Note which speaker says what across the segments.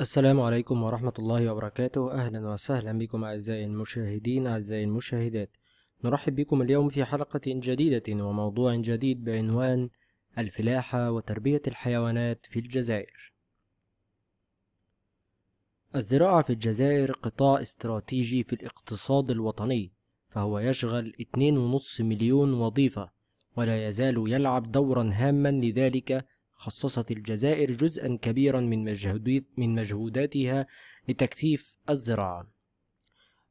Speaker 1: السلام عليكم ورحمة الله وبركاته أهلا وسهلا بكم أعزائي المشاهدين أعزائي المشاهدات نرحب بكم اليوم في حلقة جديدة وموضوع جديد بعنوان الفلاحة وتربية الحيوانات في الجزائر الزراعة في الجزائر قطاع استراتيجي في الاقتصاد الوطني فهو يشغل 2.5 مليون وظيفة ولا يزال يلعب دورا هاما لذلك خصصت الجزائر جزءا كبيرا من, من مجهوداتها لتكثيف الزراعة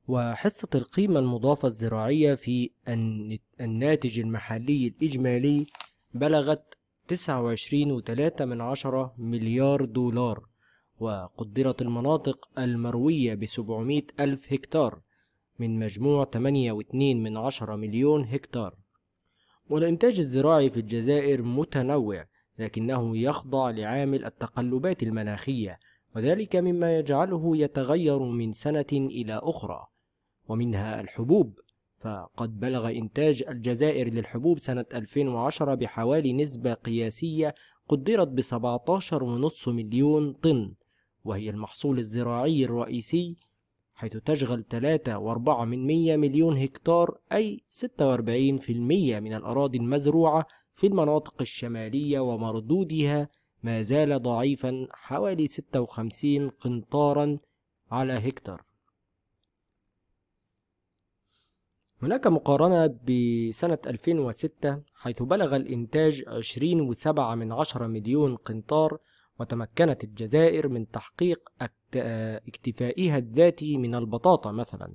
Speaker 1: وحصة القيمة المضافة الزراعية في الناتج المحلي الإجمالي بلغت 29.3 مليار دولار وقدرت المناطق المروية ب ألف هكتار من مجموع 8.2 من عشرة مليون هكتار والإنتاج الزراعي في الجزائر متنوع لكنه يخضع لعامل التقلبات المناخية وذلك مما يجعله يتغير من سنة إلى أخرى ومنها الحبوب فقد بلغ إنتاج الجزائر للحبوب سنة 2010 بحوالي نسبة قياسية قدرت ب 17.5 مليون طن وهي المحصول الزراعي الرئيسي حيث تشغل 3.4 من مليون هكتار أي 46% من الأراضي المزروعة في المناطق الشمالية ومردودها ما زال ضعيفا حوالي 56 قنطارا على هكتار هناك مقارنة بسنة 2006 حيث بلغ الإنتاج 20.7 من مليون قنطار وتمكنت الجزائر من تحقيق أكثر اكتفائها الذاتي من البطاطا مثلا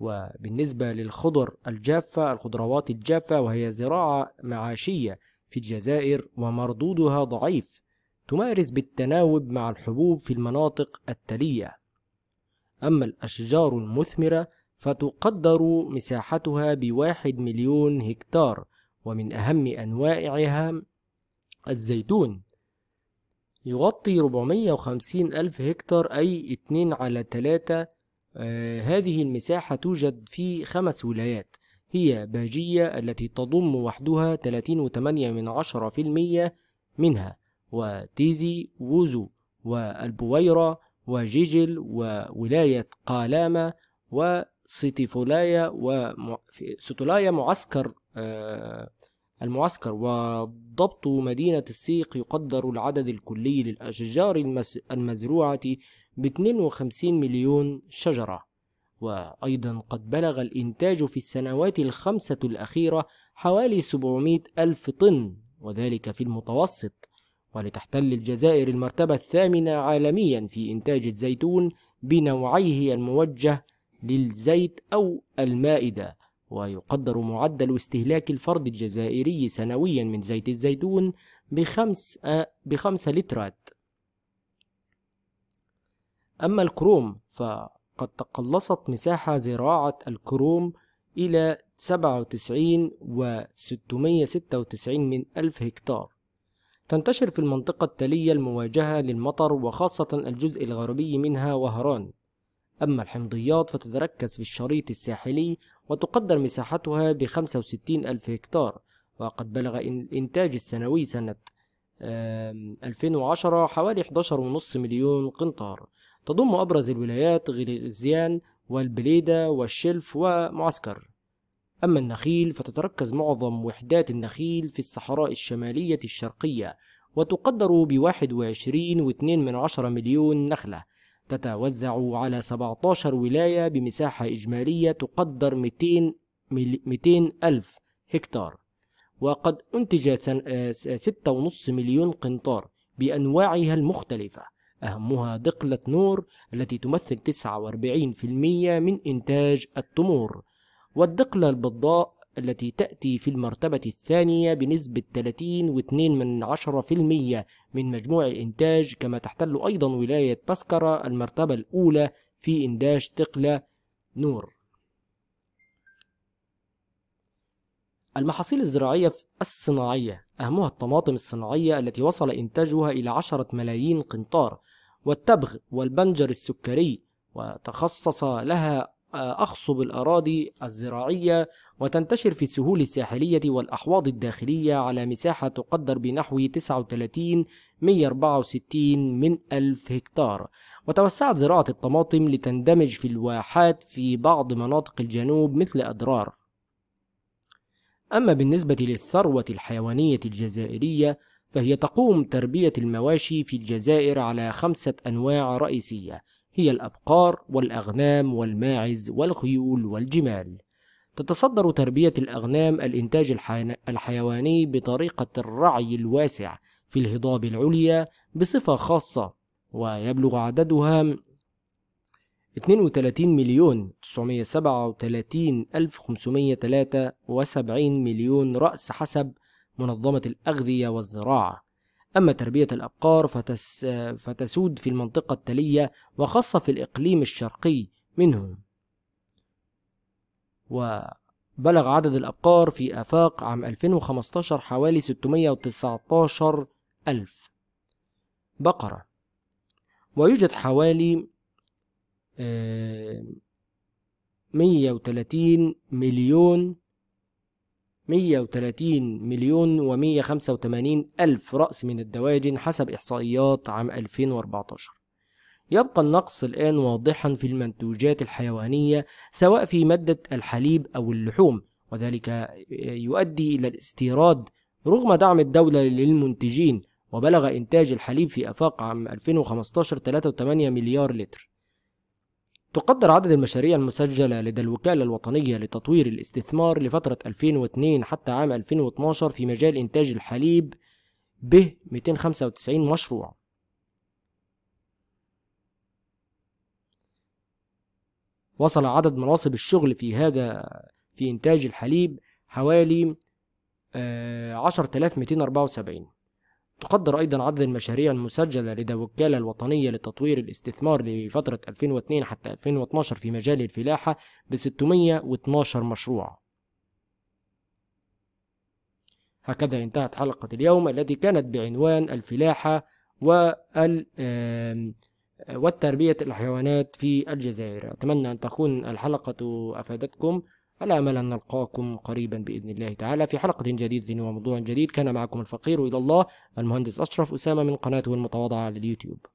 Speaker 1: وبالنسبة للخضر الجافة الخضروات الجافة وهي زراعة معاشية في الجزائر ومردودها ضعيف تمارس بالتناوب مع الحبوب في المناطق التالية أما الأشجار المثمرة فتقدر مساحتها بواحد مليون هكتار ومن أهم أنواعها الزيتون يغطي 450 ألف هكتار أي 2 على 3 آه هذه المساحة توجد في خمس ولايات هي باجية التي تضم وحدها 30.8 من منها وتيزي ووزو والبويرة وجيجل وولاية قالامة وستيفولايا وستولايا معسكر آه المعسكر وضبط مدينة السيق يقدر العدد الكلي للأشجار المزروعة ب 52 مليون شجرة وأيضا قد بلغ الإنتاج في السنوات الخمسة الأخيرة حوالي 700 ألف طن وذلك في المتوسط ولتحتل الجزائر المرتبة الثامنة عالميا في إنتاج الزيتون بنوعيه الموجه للزيت أو المائدة ويقدر معدل استهلاك الفرد الجزائري سنويا من زيت الزيتون بخمس, آه، بخمسة لترات أما الكروم فقد تقلصت مساحة زراعة الكروم إلى 97 و 696 من ألف هكتار تنتشر في المنطقة التالية المواجهة للمطر وخاصة الجزء الغربي منها وهران أما الحمضيات فتتركز في الشريط الساحلي وتقدر مساحتها ب 65 ألف هكتار وقد بلغ الإنتاج السنوي سنة 2010 حوالي 11.5 مليون قنطار تضم أبرز الولايات غليزيان والبليدة والشلف ومعسكر أما النخيل فتتركز معظم وحدات النخيل في الصحراء الشمالية الشرقية وتقدر ب 21.2 مليون نخلة تتوزع على 17 ولاية بمساحة إجمالية تقدر 200 200 ألف هكتار وقد أنتج 6.5 آه، مليون قنطار بأنواعها المختلفة أهمها دقلة نور التي تمثل 49% من إنتاج التمور والدقلة البيضاء التي تأتي في المرتبة الثانية بنسبة 30.2% من مجموع الإنتاج كما تحتل أيضا ولاية بسكرة المرتبة الأولى في إنتاج تقلة نور المحاصيل الزراعية الصناعية أهمها الطماطم الصناعية التي وصل إنتاجها إلى 10 ملايين قنطار والتبغ والبنجر السكري وتخصص لها أخصب الأراضي الزراعية وتنتشر في السهول الساحلية والأحواض الداخلية على مساحة تقدر بنحو 39164 من ألف هكتار وتوسعت زراعة الطماطم لتندمج في الواحات في بعض مناطق الجنوب مثل أدرار أما بالنسبة للثروة الحيوانية الجزائرية فهي تقوم تربية المواشي في الجزائر على خمسة أنواع رئيسية هي الأبقار والأغنام والماعز والخيول والجمال تتصدر تربية الأغنام الإنتاج الحيواني بطريقة الرعي الواسع في الهضاب العليا بصفة خاصة ويبلغ عددها 32 مليون 937 ألف 573 مليون رأس حسب منظمة الأغذية والزراعة أما تربية الأبقار فتس فتسود في المنطقة التالية وخاصة في الإقليم الشرقي منهم وبلغ عدد الأبقار في آفاق عام 2015 حوالي 619 ألف بقرة ويوجد حوالي 130 آه، مليون 130 مليون و185 ألف رأس من الدواجن حسب إحصائيات عام 2014 يبقى النقص الآن واضحا في المنتوجات الحيوانية سواء في مادة الحليب أو اللحوم وذلك يؤدي إلى الاستيراد رغم دعم الدولة للمنتجين وبلغ إنتاج الحليب في آفاق عام 2015 3.8 مليار لتر تقدر عدد المشاريع المسجلة لدى الوكالة الوطنية لتطوير الاستثمار لفترة 2002 حتى عام 2012 في مجال إنتاج الحليب ب 295 مشروع وصل عدد مناصب الشغل في هذا في إنتاج الحليب حوالي 10274 آه، تقدر أيضا عدد المشاريع المسجلة لدى الوكالة الوطنية لتطوير الاستثمار لفترة 2002 حتى 2012 في مجال الفلاحة ب 612 مشروع هكذا انتهت حلقة اليوم التي كانت بعنوان الفلاحة وال والتربية الحيوانات في الجزائر أتمنى أن تكون الحلقة أفادتكم على أمل أن نلقاكم قريبا بإذن الله تعالى في حلقة جديدة وموضوع جديد كان معكم الفقير إلى الله المهندس أشرف أسامة من قناته المتواضعة على اليوتيوب